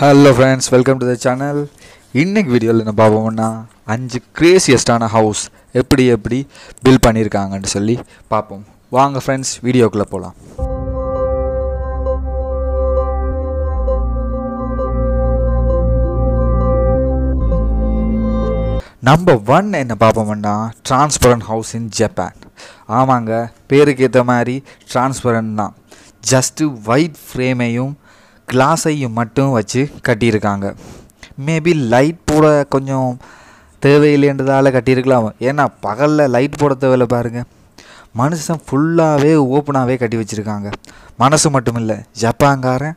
hello friends welcome to the channel இன்றைக்கி வீடியோவில் என்ன பார்ப்போம்னா அஞ்சு க்ரேசியஸ்டான ஹவுஸ் எப்படி எப்படி பில் பண்ணியிருக்காங்கன்னு சொல்லி பார்ப்போம் வாங்க ஃப்ரெண்ட்ஸ் வீடியோக்குள்ளே போகலாம் நம்பர் ஒன் என்ன பார்ப்போம்னா டிரான்ஸ்பரண்ட் ஹவுஸ் இன் ஜப்பான் ஆமாங்க பேருக்கு ஏற்ற மாதிரி டிரான்ஸ்பரண்ட் தான் ஜஸ்ட்டு ஒயிட் ஃப்ரேமையும் கிளாஸையும் மட்டும் வச்சு கட்டியிருக்காங்க மேபி லைட் போட கொஞ்சம் தேவையில்லைன்றதால் கட்டியிருக்கலாம் ஏன்னா பகலில் லைட் போட தேவையில்லை பாருங்கள் மனுஷன் ஃபுல்லாகவே ஓப்பனாகவே கட்டி வச்சுருக்காங்க மனசு மட்டும் இல்லை ஜப்பாங்காரன்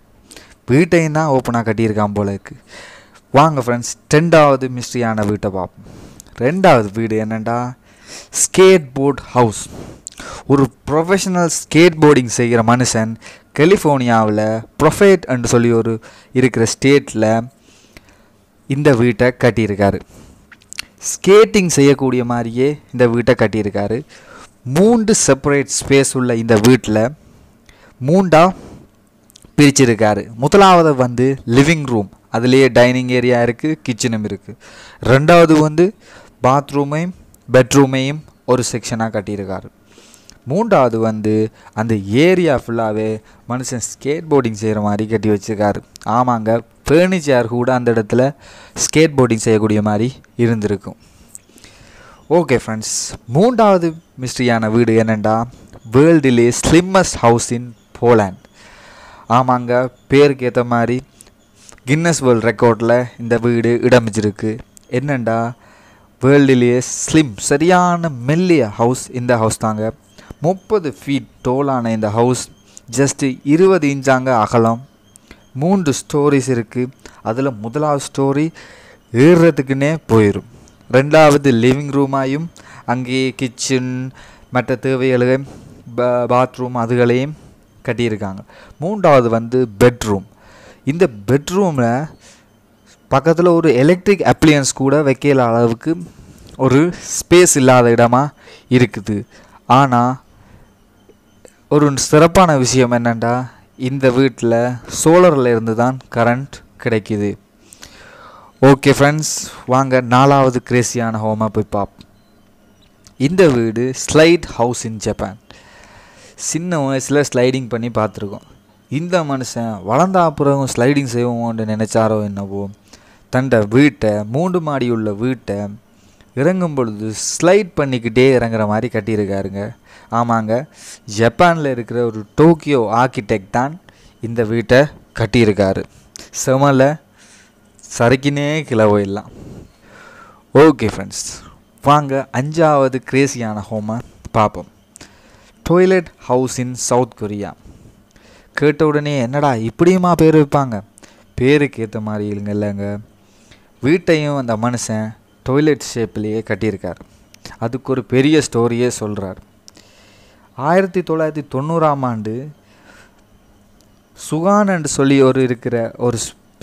வீட்டையும் தான் ஓப்பனாக கட்டியிருக்கான் போல இருக்குது வாங்க ஃப்ரெண்ட்ஸ் ரெண்டாவது மிஸ்ட்ரியான வீட்டை பார்ப்போம் ரெண்டாவது வீடு என்னென்னா ஸ்கேட் போர்ட் ஹவுஸ் ஒரு ப்ரொஃபஷனல் ஸ்கேட் போர்டிங் செய்கிற மனுஷன் கலிஃபோர்னியாவில் ப்ரொஃபேட் என்று சொல்லி ஒரு இருக்கிற ஸ்டேட்டில் இந்த வீட்டை கட்டியிருக்காரு ஸ்கேட்டிங் செய்யக்கூடிய மாதிரியே இந்த வீட்டை கட்டியிருக்காரு மூன்று செப்பரேட் ஸ்பேஸ் உள்ள இந்த வீட்டில் மூண்டாக பிரிச்சிருக்காரு முதலாவது வந்து லிவிங் ரூம் அதுலேயே டைனிங் ஏரியா இருக்குது கிச்சனும் இருக்குது ரெண்டாவது வந்து பாத்ரூமையும் பெட்ரூமையும் ஒரு செக்ஷனாக கட்டியிருக்காரு மூன்றாவது வந்து அந்த ஏரியா ஃபுல்லாகவே மனுஷன் ஸ்கேட் போர்டிங் செய்கிற மாதிரி கட்டி வச்சுருக்காரு ஆமாங்க ஃபேர்னிச்சர் கூட அந்த இடத்துல ஸ்கேட் போர்டிங் செய்யக்கூடிய மாதிரி இருந்திருக்கும் ஓகே ஃப்ரெண்ட்ஸ் மூன்றாவது மிஸ்ட்ரியான வீடு என்னென்னா வேர்ல்டிலே ஸ்லிம்மஸ்ட் ஹவுஸ் இன் போலாண்ட் ஆமாங்க பேருக்கு ஏற்ற மாதிரி கின்னஸ் வேர்ல்ட் ரெக்கார்டில் இந்த வீடு இடமிச்சிருக்கு என்னெண்டா வேர்ல்டிலேயே ஸ்லிம் சரியான மெல்லிய ஹவுஸ் இந்த ஹவுஸ் தாங்க முப்பது ஃபீட் டோலான இந்த ஹவுஸ் ஜஸ்ட்டு இருபது இன்ச்சாங்க அகலம் மூன்று ஸ்டோரிஸ் இருக்குது அதில் முதலாவது ஸ்டோரி ஏறுறதுக்குன்னே போயிடும் ரெண்டாவது லிவிங் ரூமாயும் அங்கேயே கிச்சன் மற்ற தேவைகளையும் பாத்ரூம் அதுகளையும் கட்டியிருக்காங்க மூன்றாவது வந்து பெட்ரூம் இந்த பெட்ரூமில் பக்கத்தில் ஒரு எலக்ட்ரிக் அப்ளியன்ஸ் கூட வைக்கல அளவுக்கு ஒரு ஸ்பேஸ் இல்லாத இடமாக இருக்குது ஆனால் ஒரு சிறப்பான விஷயம் என்னென்னா இந்த வீட்டில் சோலரில் இருந்து தான் கரண்ட் கிடைக்கிது ஓகே ஃப்ரெண்ட்ஸ் வாங்க நாலாவது கிரேசியான ஹோமாக போய் பாப் இந்த வீடு ஸ்லைட் ஹவுஸ் இன் ஜப்பான் சின்ன வயசில் ஸ்லைடிங் பண்ணி பார்த்துருக்கோம் இந்த மனுஷன் வளர்ந்த அப்புறம் ஸ்லைடிங் செய்வோம்னு நினச்சாரோ என்னவோ தண்ட வீட்டை மூன்று மாடியுள்ள வீட்டை இறங்கும் பொழுது ஸ்லைட் பண்ணிக்கிட்டே இறங்குற மாதிரி கட்டியிருக்காருங்க ஆமாங்க ஜப்பானில் இருக்கிற ஒரு டோக்கியோ ஆர்கிடெக்ட் தான் இந்த வீட்டை கட்டியிருக்காரு செமல சரக்கினே கிளை போயிடலாம் ஓகே ஃப்ரெண்ட்ஸ் வாங்க அஞ்சாவது கிரேசியான ஹோமை பார்ப்போம் toilet house in South Korea கேட்ட உடனே என்னடா இப்படியுமா பேர் வைப்பாங்க பேருக்கு ஏற்ற மாதிரி இல்லைங்க இல்லைங்க வீட்டையும் அந்த மனுஷன் டொய்லெட் ஷேப்லேயே கட்டியிருக்கார் அதுக்கு ஒரு பெரிய ஸ்டோரியே சொல்கிறார் ஆயிரத்தி தொள்ளாயிரத்தி தொண்ணூறாம் ஆண்டு சுகான் என்று சொல்லி ஒரு இருக்கிற ஒரு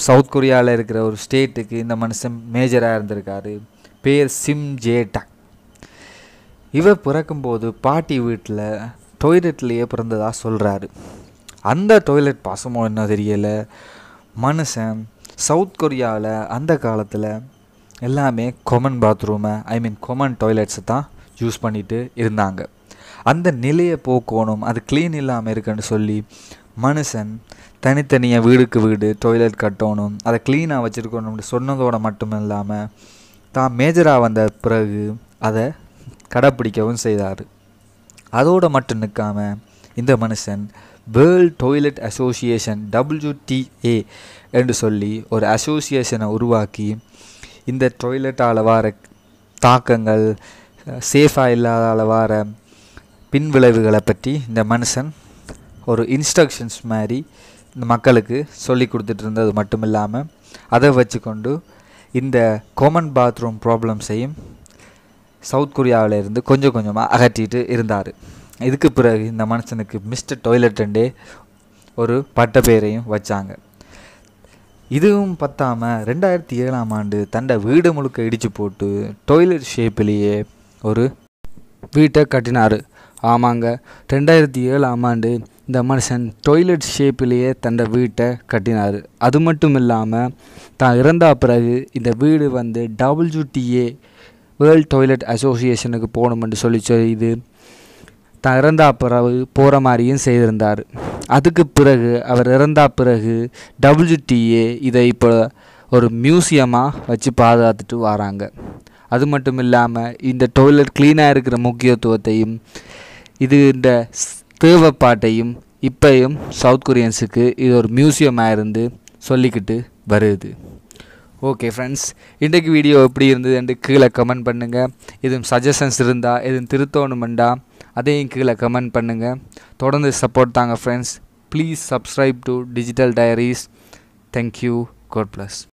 சவுத் கொரியாவில் இருக்கிற ஒரு ஸ்டேட்டுக்கு இந்த மனுஷன் மேஜராக இருந்திருக்காரு பேர் சிம் ஜே இவர் பிறக்கும்போது பாட்டி வீட்டில் டொய்லெட்லேயே பிறந்ததாக சொல்கிறாரு அந்த டொய்லெட் பாசமோ என்ன தெரியலை மனுஷன் சவுத் கொரியாவில் அந்த காலத்தில் எல்லாமே கொமன் பாத்ரூமை ஐ மீன் கொமன் டாய்லெட்ஸை தான் யூஸ் பண்ணிட்டு இருந்தாங்க அந்த நிலையை போக்கணும் அது க்ளீன் இல்லாமல் இருக்குன்னு சொல்லி மனுஷன் தனித்தனியாக வீடுக்கு வீடு டாய்லெட் கட்டணும் அதை க்ளீனாக வச்சுருக்கணும்னு சொன்னதோடு மட்டும் இல்லாமல் தான் மேஜராக வந்த பிறகு அதை கடைப்பிடிக்கவும் செய்தார் அதோடு மட்டும் நிற்காமல் இந்த மனுஷன் வேர்ல்ட் டாய்லெட் அசோசியேஷன் டபிள்யூடிஏ என்று சொல்லி ஒரு அசோசியேஷனை உருவாக்கி இந்த டொய்லெட்டால் வர தாக்கங்கள் சேஃபாக இல்லாத வர பின்விளைவுகளை பற்றி இந்த மனுஷன் ஒரு இன்ஸ்ட்ரக்ஷன்ஸ் மாதிரி இந்த மக்களுக்கு சொல்லி கொடுத்துட்டு இருந்தது மட்டும் இல்லாமல் அதை வச்சுக்கொண்டு இந்த காமன் பாத்ரூம் ப்ராப்ளம்ஸையும் சவுத் கொரியாவிலேருந்து கொஞ்சம் கொஞ்சமாக அகற்றிட்டு இருந்தார் இதுக்கு பிறகு இந்த மனுஷனுக்கு மிஸ்டர் டாய்லெட்டுண்டே ஒரு பட்ட பேரையும் வச்சாங்க இதுவும் பத்தாமல் ரெண்டாயிரத்தி ஏழாம் ஆண்டு தண்டை வீடு முழுக்க இடித்து போட்டு டொய்லெட் ஷேப்பிலேயே ஒரு வீட்டை கட்டினார் ஆமாங்க ரெண்டாயிரத்தி ஏழாம் ஆண்டு இந்த மனுஷன் டொய்லெட் ஷேப்பிலேயே தன்னோட வீட்டை கட்டினார் அது மட்டும் இல்லாமல் தான் இறந்த பிறகு இந்த வீடு வந்து டபுள்யூடிஏ வேர்ல்ட் டொய்லெட் அசோசியேஷனுக்கு போகணுமென்று சொல்லி இது இறந்தா பிறகு போகிற மாதிரியும் செய்திருந்தார் அதுக்கு பிறகு அவர் இறந்தா பிறகு டபிள்யூடிஏ இதை இப்போ ஒரு மியூசியமாக வச்சு பாதுகாத்துட்டு வராங்க அது மட்டும் இல்லாமல் இந்த டொய்லெட் க்ளீனாக இருக்கிற முக்கியத்துவத்தையும் இது இந்த தேவைப்பாட்டையும் இப்பையும் சவுத் கொரியன்ஸுக்கு இது ஒரு மியூசியமாக இருந்து சொல்லிக்கிட்டு வருது ஓகே ஃப்ரெண்ட்ஸ் இன்றைக்கு வீடியோ எப்படி இருந்தது என்று கீழே கமெண்ட் பண்ணுங்கள் எதுவும் சஜஷன்ஸ் இருந்தால் எதுவும் திருத்தோணுமெண்டா அதையும் கீழே கமெண்ட் பண்ணுங்கள் தொடர்ந்து சப்போர்ட் தாங்க friends please subscribe to digital diaries thank you God plus